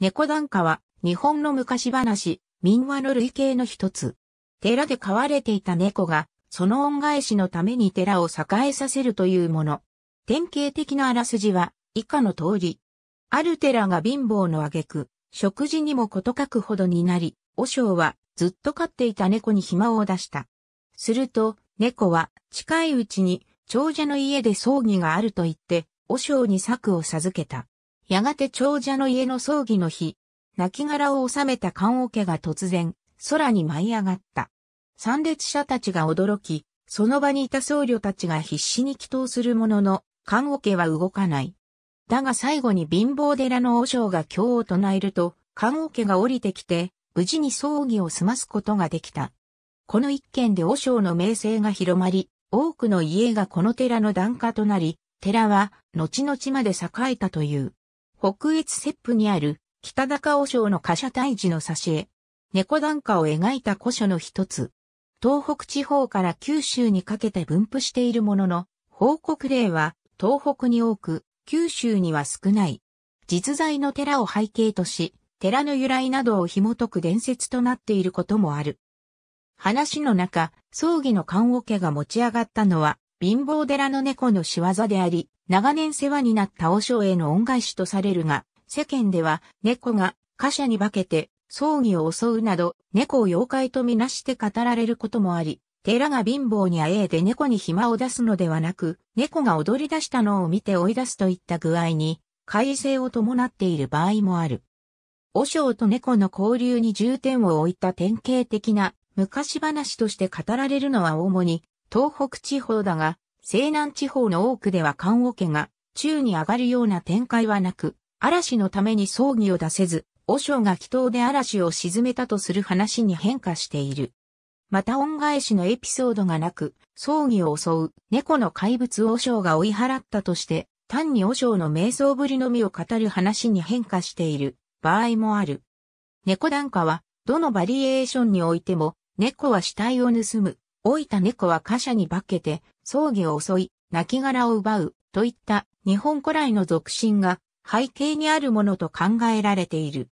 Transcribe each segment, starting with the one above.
猫団家は日本の昔話、民話の類型の一つ。寺で飼われていた猫が、その恩返しのために寺を栄えさせるというもの。典型的なあらすじは、以下の通り。ある寺が貧乏の挙句、食事にもことくほどになり、和尚はずっと飼っていた猫に暇を出した。すると、猫は近いうちに長者の家で葬儀があると言って、和尚に策を授けた。やがて長者の家の葬儀の日、亡骸を収めた棺桶が突然、空に舞い上がった。参列者たちが驚き、その場にいた僧侶たちが必死に祈祷するものの、棺桶は動かない。だが最後に貧乏寺の和尚が経を唱えると、棺桶が降りてきて、無事に葬儀を済ますことができた。この一件で和尚の名声が広まり、多くの家がこの寺の檀家となり、寺は後々まで栄えたという。北越ップにある北高尾省の貨車大治の挿絵。猫段下を描いた古書の一つ。東北地方から九州にかけて分布しているものの、報告例は東北に多く、九州には少ない。実在の寺を背景とし、寺の由来などを紐解く伝説となっていることもある。話の中、葬儀の棺桶が持ち上がったのは、貧乏寺の猫の仕業であり、長年世話になった和尚への恩返しとされるが、世間では猫が貨車に化けて葬儀を襲うなど、猫を妖怪とみなして語られることもあり、寺が貧乏にあえいで猫に暇を出すのではなく、猫が踊り出したのを見て追い出すといった具合に、改正を伴っている場合もある。和尚と猫の交流に重点を置いた典型的な昔話として語られるのは主に東北地方だが、西南地方の多くでは棺桶が宙に上がるような展開はなく、嵐のために葬儀を出せず、和尚が祈祷で嵐を沈めたとする話に変化している。また恩返しのエピソードがなく、葬儀を襲う猫の怪物和尚が追い払ったとして、単に和尚の瞑想ぶりのみを語る話に変化している場合もある。猫段下は、どのバリエーションにおいても、猫は死体を盗む、老いた猫は貨車に化けて、葬儀を襲い、亡骸を奪う、といった日本古来の俗信が背景にあるものと考えられている。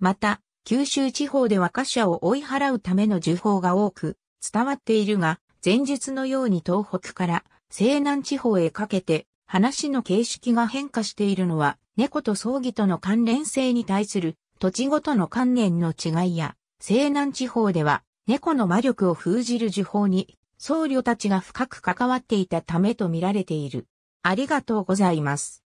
また、九州地方では貨車を追い払うための呪法が多く伝わっているが、前述のように東北から西南地方へかけて話の形式が変化しているのは、猫と葬儀との関連性に対する土地ごとの観念の違いや、西南地方では猫の魔力を封じる呪法に僧侶たちが深く関わっていたためと見られている。ありがとうございます。